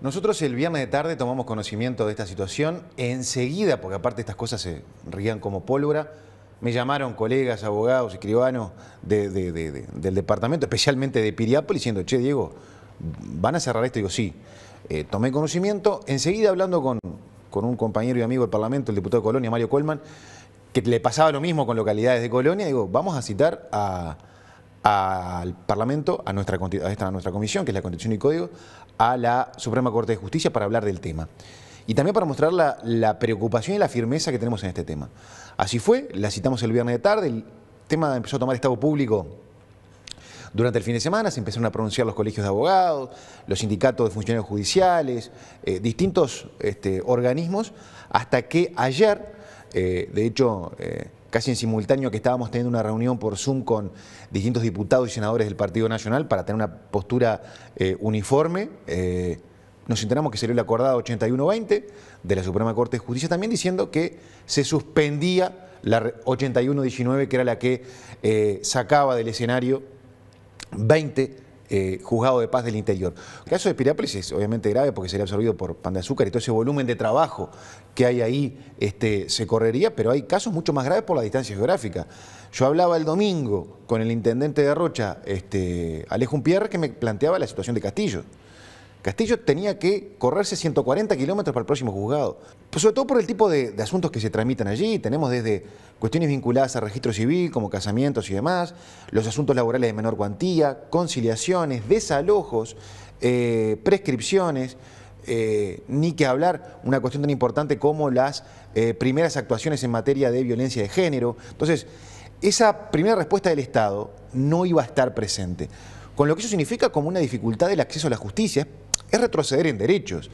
Nosotros el viernes de tarde tomamos conocimiento de esta situación. Enseguida, porque aparte estas cosas se rían como pólvora, me llamaron colegas, abogados, escribanos del departamento, especialmente de Piriápolis, diciendo, che, Diego, ¿van a cerrar esto? digo, sí. Eh, tomé conocimiento. Enseguida hablando con, con un compañero y amigo del Parlamento, el diputado de Colonia, Mario Colman, que le pasaba lo mismo con localidades de Colonia, digo, vamos a citar a al Parlamento, a nuestra, comisión, que es la Constitución y Código, a la Suprema Corte de Justicia para hablar del tema. Y también para mostrar la, preocupación y la firmeza que tenemos en este tema. Así fue, la citamos el viernes de tarde, el tema empezó a tomar estado público durante el fin de semana, se empezaron a pronunciar los colegios de abogados, los sindicatos de funcionarios judiciales, eh, distintos este, organismos, hasta que ayer, eh, de hecho... Eh, casi en simultáneo que estábamos teniendo una reunión por Zoom con distintos diputados y senadores del Partido Nacional para tener una postura eh, uniforme. Eh, nos enteramos que salió el acordado 8120 de la Suprema Corte de Justicia también diciendo que se suspendía la 8119 que era la que eh, sacaba del escenario 20 eh, juzgado de paz del interior. El caso de Pirápolis es obviamente grave porque sería absorbido por pan de azúcar y todo ese volumen de trabajo que hay ahí este, se correría, pero hay casos mucho más graves por la distancia geográfica. Yo hablaba el domingo con el intendente de Rocha, este, Alejo Pierre, que me planteaba la situación de Castillo. Castillo tenía que correrse 140 kilómetros para el próximo juzgado. Pues sobre todo por el tipo de, asuntos que se tramitan allí. Tenemos desde cuestiones vinculadas a registro civil, como casamientos y demás, los asuntos laborales de menor cuantía, conciliaciones, desalojos, eh, prescripciones. Eh, ni que hablar una cuestión tan importante como las eh, primeras actuaciones en materia de violencia de género. Entonces, esa primera respuesta del Estado no iba a estar presente. Con lo que eso significa como una dificultad del acceso a la justicia, es retroceder en derechos.